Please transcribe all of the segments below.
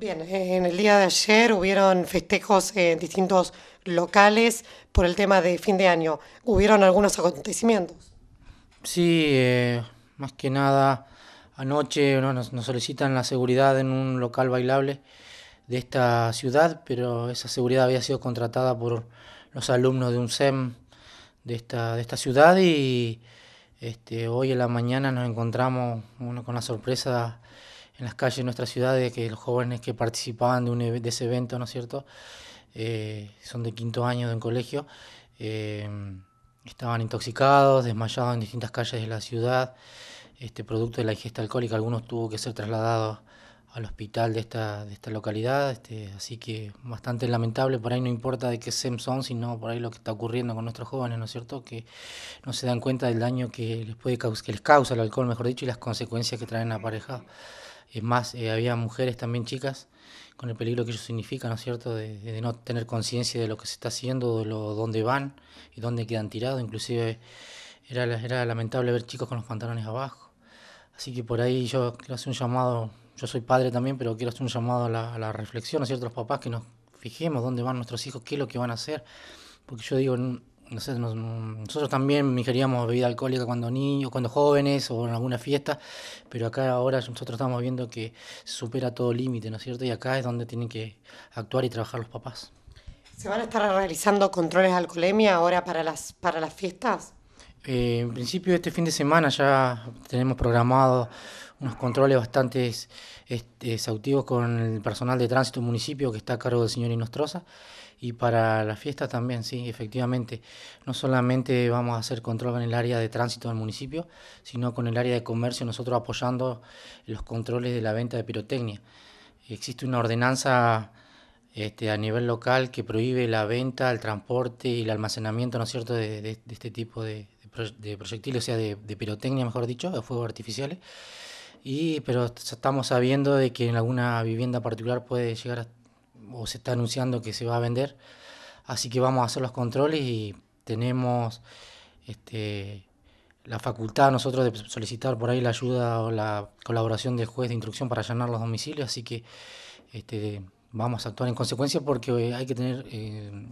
Bien, eh, en el día de ayer hubieron festejos en distintos locales por el tema de fin de año. ¿Hubieron algunos acontecimientos? Sí, eh, más que nada anoche nos, solicitan la seguridad en un local bailable de esta ciudad, pero esa seguridad había sido contratada por los alumnos de un SEM de esta, de esta ciudad y este, hoy en la mañana nos encontramos con la sorpresa en las calles de nuestra ciudad de que los jóvenes que participaban de, de ese evento, ¿no es cierto? Eh, son de quinto año de un colegio, eh, estaban intoxicados, desmayados en distintas calles de la ciudad, este producto de la ingesta alcohólica, algunos tuvo que ser trasladados al hospital de esta, de esta localidad, este, así que bastante lamentable, por ahí no importa de qué SEM son, sino por ahí lo que está ocurriendo con nuestros jóvenes, ¿no es cierto? Que no se dan cuenta del daño que les, puede, que les causa el alcohol, mejor dicho, y las consecuencias que traen la pareja. Es más, eh, había mujeres también chicas, con el peligro que eso significa, ¿no es cierto?, de, no tener conciencia de lo que se está haciendo, de lo, dónde van y dónde quedan tirados. Inclusive era, era lamentable ver chicos con los pantalones abajo. Así que por ahí yo quiero hacer un llamado, yo soy padre también, pero quiero hacer un llamado a la, reflexión, ¿no es cierto?, los papás que nos fijemos dónde van nuestros hijos, qué es lo que van a hacer. Porque yo digo, nosotros también ingeríamos bebida alcohólica cuando niños, cuando jóvenes o en alguna fiesta, pero acá ahora nosotros estamos viendo que supera todo límite, ¿no es cierto? Y acá es donde tienen que actuar y trabajar los papás. ¿Se van a estar realizando controles de alcoholemia ahora para las, para las fiestas? Eh, en principio este fin de semana ya tenemos programado unos controles bastante este, exhaustivos con el personal de tránsito municipio que está a cargo del señor Inostroza. Y para las fiestas también, sí, efectivamente. No solamente vamos a hacer control en el área de tránsito del municipio, sino con el área de comercio, nosotros apoyando los controles de la venta de pirotecnia. Existe una ordenanza este, a nivel local que prohíbe la venta, el transporte y el almacenamiento, ¿no es cierto?, de, este tipo de, de proyectiles, o sea, de, de pirotecnia, mejor dicho, de fuegos artificiales. Y, pero estamos sabiendo de que en alguna vivienda particular puede llegar o se está anunciando que se va a vender. Así que vamos a hacer los controles y tenemos este, la facultad nosotros de solicitar por ahí la ayuda o la colaboración del juez de instrucción para allanar los domicilios, así que este, vamos a actuar en consecuencia porque hay que tener eh,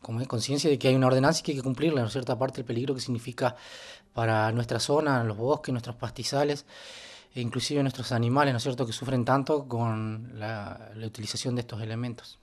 conciencia de que hay una ordenanza y que hay que cumplirla, en cierta parte el peligro que significa para nuestra zona, los bosques, nuestros pastizales inclusive nuestros animales, ¿no es cierto?, que sufren tanto con la utilización de estos elementos.